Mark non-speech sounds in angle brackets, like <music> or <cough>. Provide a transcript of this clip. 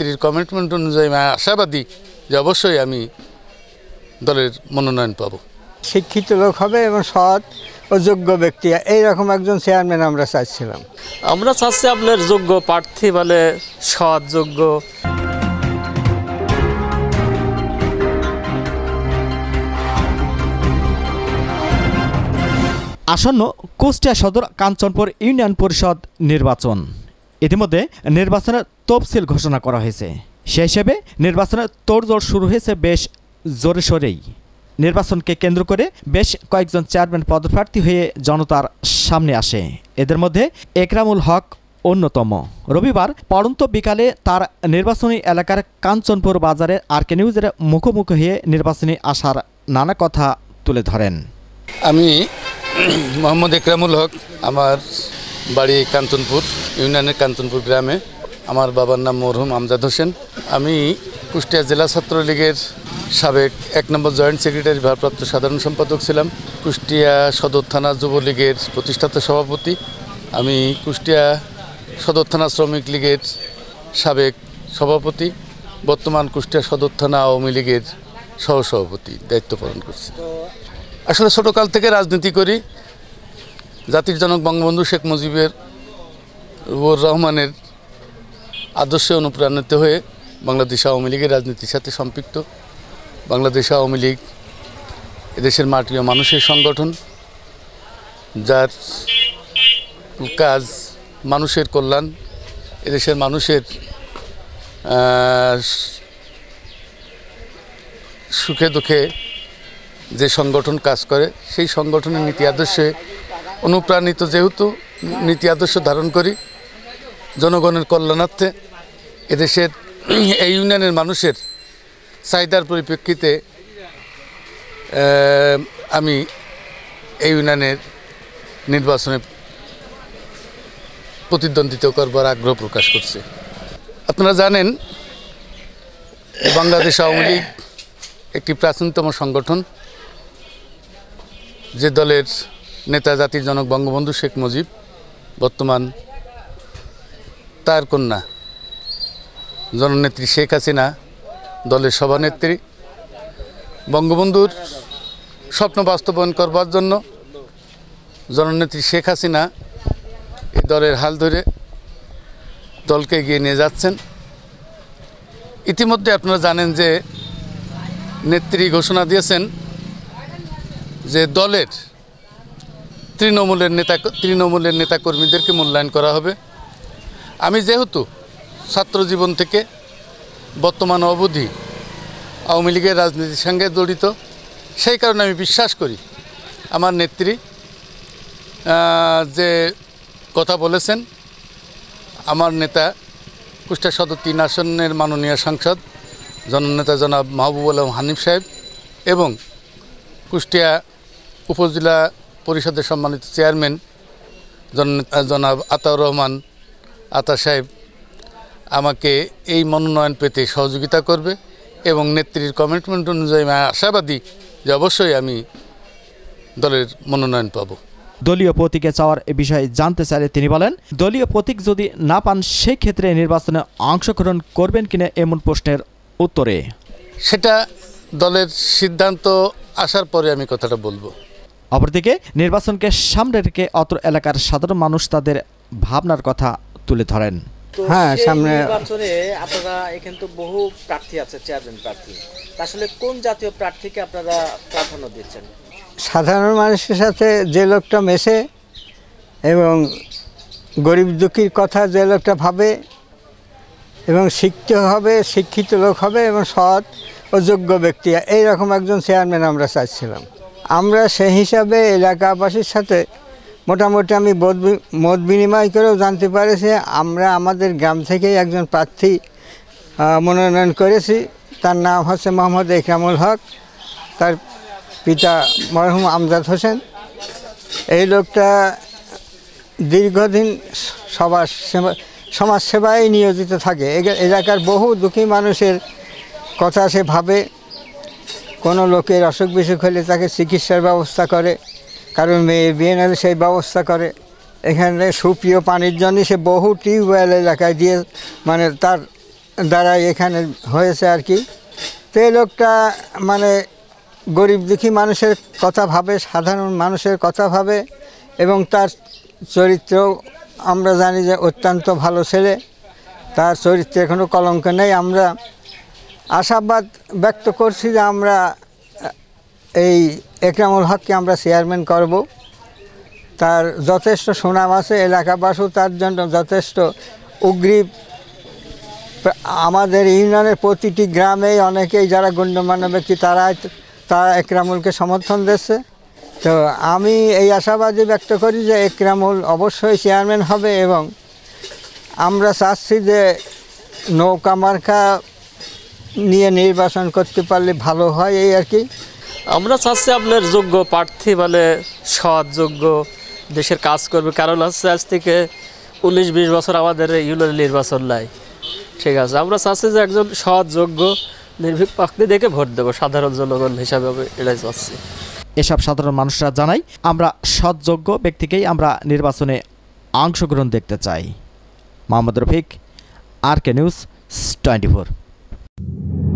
নেত্রীর কমিটমেন্ট অনুযায়ী আমি আশাবাদী যে অবশ্যই আমি দলের মনোনয়ন পাব শিক্ষিত লোক হবে এবং সৎ ও যোগ্য ব্যক্তি এইরকম একজন চেয়ারম্যান আমরা চাইছিলাম আমরা চাচ্ছি আপনার যোগ্য প্রার্থী বলে সৎ যোগ্য আসন্ন কুষ্টিয়া সদর কাঞ্চনপুর ইউনিয়ন পরিষদ নির্বাচন ইতিমধ্যে নির্বাচনের তফসিল ঘোষণা করা হয়েছে সে হিসেবে নির্বাচনের তোড়জোড় শুরু হয়েছে বেশ জোরে সোরেই নির্বাচনকে কেন্দ্র করে বেশ কয়েকজন চেয়ারম্যান পদপ্রার্থী হয়ে জনতার সামনে আসে এদের মধ্যে একরামুল হক অন্যতম রবিবার পড়ন্ত বিকালে তার নির্বাচনী এলাকার কাঞ্চনপুর বাজারে আর কে নিউজের মুখোমুখি হয়ে নির্বাচনী আসার নানা কথা তুলে ধরেন আমি মোহাম্মদ একরামুল হক আমার বাড়ি কাঞ্চনপুর ইউনিয়নের কাঞ্চনপুর গ্রামে আমার বাবার নাম মরহুম আমজাদ হোসেন আমি কুষ্টিয়া জেলা ছাত্রলীগের সাবেক এক নম্বর জয়েন্ট সেক্রেটারি ভারপ্রাপ্ত সাধারণ সম্পাদক ছিলাম কুষ্টিয়া সদর থানা যুবলীগের প্রতিষ্ঠাতা সভাপতি আমি কুষ্টিয়া সদর থানা শ্রমিক লীগের সাবেক সভাপতি বর্তমান কুষ্টিয়া সদর থানা আওয়ামী লীগের সহসভাপতি দায়িত্ব পালন করছি আসলে ছোটোকাল থেকে রাজনীতি করি জাতির জনক বঙ্গবন্ধু শেখ মুজিবের রহমানের আদর্শে অনুপ্রাণিত হয়ে বাংলাদেশ আওয়ামী লীগের রাজনীতির সাথে সম্পৃক্ত বাংলাদেশ আওয়ামী লীগ এদেশের মাটিও মানুষের সংগঠন যার কাজ মানুষের কল্যাণ এদেশের মানুষের সুখে দুঃখে যে সংগঠন কাজ করে সেই সংগঠনের নীতি আদর্শে অনুপ্রাণিত যেহেতু নীতি আদর্শ ধারণ করি জনগণের কল্যাণার্থে এদেশের <clears throat> এই ইউনিয়নের মানুষের চাহিদার পরিপ্রেক্ষিতে আমি এই ইউনিয়নের নির্বাচনে প্রতিদ্বন্দ্বিতা করবার আগ্রহ প্রকাশ করছি আপনারা জানেন বাংলাদেশ আওয়ামী লীগ একটি প্রাচীনতম সংগঠন যে দলের নেতা জাতির জনক বঙ্গবন্ধু শেখ মুজিব বর্তমান তার কন্যা জননেত্রী শেখ হাসিনা দলের সভানেত্রী বঙ্গবন্ধুর স্বপ্ন বাস্তবায়ন করবার জন্য জননেত্রী শেখ হাসিনা এই দলের হাল ধরে দলকে এগিয়ে নিয়ে যাচ্ছেন ইতিমধ্যে আপনারা জানেন যে নেত্রী ঘোষণা দিয়েছেন যে দলের তৃণমূলের নেতা তৃণমূলের নেতাকর্মীদেরকে মূল্যায়ন করা হবে আমি যেহেতু ছাত্র জীবন থেকে বর্তমান অবধি আওয়ামী লীগের রাজনীতির সঙ্গে জড়িত সেই কারণে আমি বিশ্বাস করি আমার নেত্রী যে কথা বলেছেন আমার নেতা কুষ্টা সদর তিন আসনের মাননীয় সাংসদ জননেতা জনাব মাহবুব আলম হানিফ সাহেব এবং কুষ্টিয়া উপজেলা পরিষদের সম্মানিত চেয়ারম্যান জন জনাব আতাউর রহমান আতা সাহেব আমাকে এই মনোনয়ন পেতে সহযোগিতা করবে এবং নেত্রীর কমিটমেন্ট অনুযায়ী আমি আশাবাদী যে অবশ্যই আমি দলের মনোনয়ন পাব দলীয় প্রতীকে চাওয়ার এ বিষয়ে জানতে চাইলে তিনি বলেন দলীয় প্রতীক যদি না পান সেক্ষেত্রে নির্বাচনে অংশগ্রহণ করবেন কিনা এমন প্রশ্নের উত্তরে সেটা দলের সিদ্ধান্ত আসার পরে আমি কথাটা বলবো অপরদিকে নির্বাচনকে সামনে রেখে অত এলাকার সাধারণ মানুষ তাদের ভাবনার কথা তুলে ধরেন হ্যাঁ সামনে নির্বাচনে আপনারা এখানে তো বহু প্রার্থী আছে চেয়ারম্যান প্রার্থী আসলে কোন জাতীয় প্রার্থীকে আপনারা প্রাধান্য দিচ্ছেন সাধারণ মানুষের সাথে যে লোকটা মেশে এবং গরিব দুঃখীর কথা যে লোকটা ভাবে এবং শিখতে হবে শিক্ষিত লোক হবে এবং সৎ ও যোগ্য ব্যক্তি এইরকম একজন চেয়ারম্যান আমরা চাইছিলাম আমরা সেই হিসাবে এলাকাবাসীর সাথে মোটামুটি আমি মত বিনিময় করেও জানতে পেরেছি আমরা আমাদের গ্রাম থেকেই একজন প্রার্থী মনোনয়ন করেছি তার নাম হচ্ছে মোহাম্মদ একরামুল হক তার পিতা মরহুম আমজাদ হোসেন এই লোকটা দীর্ঘদিন সবার সমাজসেবায় নিয়োজিত থাকে এলাকার বহু দুঃখী মানুষের কথা সে ভাবে কোনো লোকের অসুখ বিসুখ হলে তাকে চিকিৎসার ব্যবস্থা করে কারণ মেয়ে বিয়ে নাহলে সেই ব্যবস্থা করে এখানে সুপ্রিয় পানির জন্য সে বহু টিউবওয়েল এলাকায় দিয়ে মানে তার দ্বারা এখানে হয়েছে আর কি তো এই লোকটা মানে গরিব দুঃখী মানুষের কথা ভাবে সাধারণ মানুষের কথা ভাবে এবং তার চরিত্র আমরা জানি যে অত্যন্ত ভালো ছেলে তার চরিত্রে কোনো কলঙ্ক নেই আমরা আশাবাদ ব্যক্ত করছি যে আমরা এই একরামুল হককে আমরা চেয়ারম্যান করব তার যথেষ্ট সুনাম আছে এলাকাবাসও তার জন্য যথেষ্ট উগ্রী আমাদের ইউনিয়নের প্রতিটি গ্রামে অনেকেই যারা গণ্যমান্য ব্যক্তি তারা তারা একরামুলকে সমর্থন দিচ্ছে তো আমি এই আশাবাদী ব্যক্ত করি যে একরামুল অবশ্যই চেয়ারম্যান হবে এবং আমরা চাচ্ছি যে নৌকা মার্কা নিয়ে নির্বাচন করতে পারলে ভালো হয় এই আর কি আমরা চাচ্ছি আপনার যোগ্য প্রার্থী মানে সৎ যোগ্য দেশের কাজ করবে কারণ হচ্ছে আজ থেকে উনিশ বিশ বছর আমাদের ইউনিয়ন নির্বাচন নাই ঠিক আছে আমরা চাচ্ছি যে একজন সৎ যোগ্য নির্ভীক প্রার্থী দেখে ভোট দেবো সাধারণ জনগণ হিসাবে আমি এটাই চাচ্ছি এসব সাধারণ মানুষরা জানাই আমরা সৎযোগ্য ব্যক্তিকেই আমরা নির্বাচনে অংশগ্রহণ দেখতে চাই মোহাম্মদ রফিক আর কে নিউজ টোয়েন্টি you